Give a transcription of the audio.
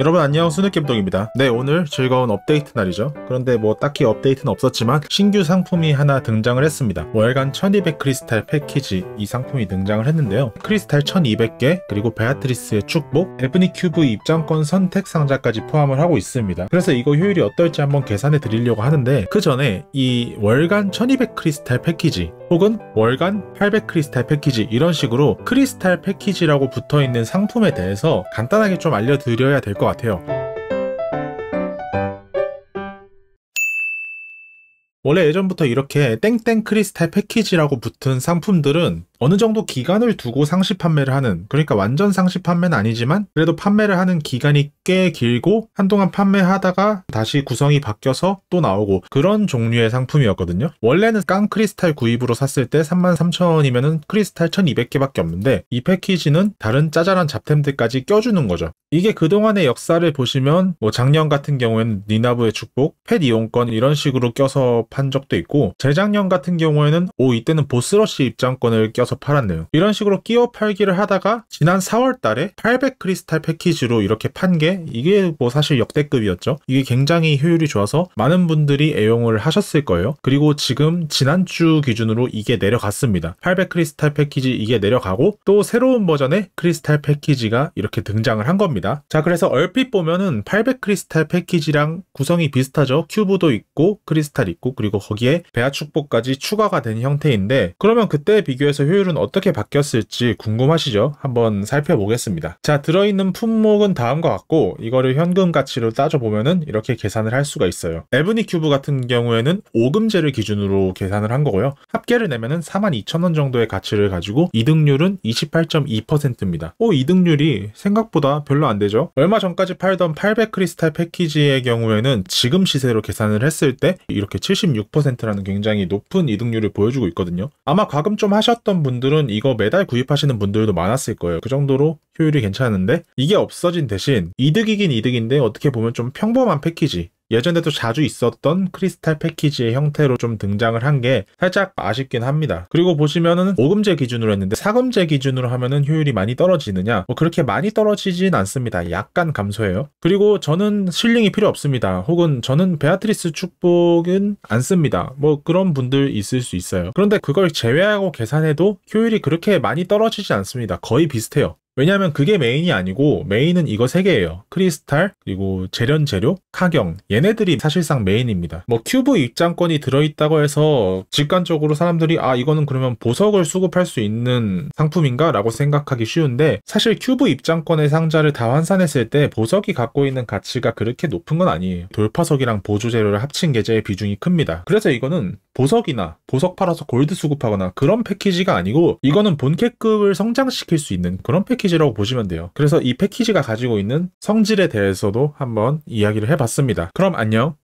여러분 안녕 수능낌동입니다네 오늘 즐거운 업데이트 날이죠 그런데 뭐 딱히 업데이트는 없었지만 신규 상품이 하나 등장을 했습니다 월간 1200 크리스탈 패키지 이 상품이 등장을 했는데요 크리스탈 1200개 그리고 베아트리스의 축복 에브니 큐브 입장권 선택 상자까지 포함을 하고 있습니다 그래서 이거 효율이 어떨지 한번 계산해 드리려고 하는데 그 전에 이 월간 1200 크리스탈 패키지 혹은 월간 800 크리스탈 패키지 이런 식으로 크리스탈 패키지라고 붙어있는 상품에 대해서 간단하게 좀 알려드려야 될것 같아요. 원래 예전부터 이렇게 땡땡 크리스탈 패키지라고 붙은 상품들은 어느 정도 기간을 두고 상시 판매를 하는 그러니까 완전 상시 판매는 아니지만 그래도 판매를 하는 기간이 꽤 길고 한동안 판매하다가 다시 구성이 바뀌어서 또 나오고 그런 종류의 상품이었거든요 원래는 깡 크리스탈 구입으로 샀을 때 33,000원이면 크리스탈 1,200개밖에 없는데 이 패키지는 다른 짜잘한 잡템들까지 껴주는 거죠 이게 그동안의 역사를 보시면 뭐 작년 같은 경우에는 니나브의 축복, 펫 이용권 이런 식으로 껴서 판 적도 있고 재작년 같은 경우에는 오 이때는 보스러쉬 입장권을 껴 올라서 팔았네요. 이런 식으로 끼워 팔기를 하다가 지난 4월 달에 800 크리스탈 패키지로 이렇게 판 게 이게 뭐 사실 역대급이었죠. 이게 굉장히 효율이 좋아서 많은 분들이 애용을 하셨을 거예요. 그리고 지금 지난주 기준으로 이게 내려갔습니다. 800 크리스탈 패키지 이게 내려가고 또 새로운 버전의 크리스탈 패키지가 이렇게 등장을 한 겁니다. 자 그래서 얼핏 보면은 800 크리스탈 패키지랑 구성이 비슷하죠. 큐브도 있고 크리스탈 있고 그리고 거기에 배아 축복까지 추가가 된 형태인데 그러면 그때 비교해서 효율 점유율은 어떻게 바뀌었을지 궁금하시죠? 한번 살펴보겠습니다. 자, 들어있는 품목은 다음과 같고 이거를 현금 가치로 따져보면 이렇게 계산을 할 수가 있어요. 에브니 큐브 같은 경우에는 5금제를 기준으로 계산을 한 거고요. 합계를 내면은 42,000원 정도의 가치를 가지고 이득률은 28.2%입니다. 오, 이득률이 생각보다 별로 안 되죠? 얼마 전까지 팔던 800 크리스탈 패키지의 경우에는 지금 시세로 계산을 했을 때 이렇게 76%라는 굉장히 높은 이득률을 보여주고 있거든요. 아마 과금 좀 하셨던 분 분들은 이거 매달 구입하시는 분들도 많았을 거예요. 그 정도로 효율이 괜찮은데 이게 없어진 대신 이득이긴 이득인데 어떻게 보면 좀 평범한 패키지 예전에도 자주 있었던 크리스탈 패키지의 형태로 좀 등장을 한 게 살짝 아쉽긴 합니다. 그리고 보시면은 5금제 기준으로 했는데 4금제 기준으로 하면은 효율이 많이 떨어지느냐 뭐 그렇게 많이 떨어지진 않습니다. 약간 감소해요. 그리고 저는 실링이 필요 없습니다. 혹은 저는 베아트리스 축복은 안 씁니다. 뭐 그런 분들 있을 수 있어요. 그런데 그걸 제외하고 계산해도 효율이 그렇게 많이 떨어지지 않습니다. 거의 비슷해요. 왜냐하면 그게 메인이 아니고 메인은 이거 3 개예요. 크리스탈 그리고 재련 재료 하경 얘네들이 사실상 메인입니다. 뭐 큐브 입장권이 들어있다고 해서 직관적으로 사람들이 아 이거는 그러면 보석을 수급할 수 있는 상품인가 라고 생각하기 쉬운데 사실 큐브 입장권의 상자를 다 환산했을 때 보석이 갖고 있는 가치가 그렇게 높은 건 아니에요. 돌파석이랑 보조 재료를 합친 계좌의 비중이 큽니다. 그래서 이거는 보석이나 보석 팔아서 골드 수급하거나 그런 패키지가 아니고 이거는 본캐급을 성장시킬 수 있는 그런 패키지라고 보시면 돼요. 그래서 이 패키지가 가지고 있는 성질에 대해서도 한번 이야기를 해봤습니다. 봤습니다. 그럼 안녕.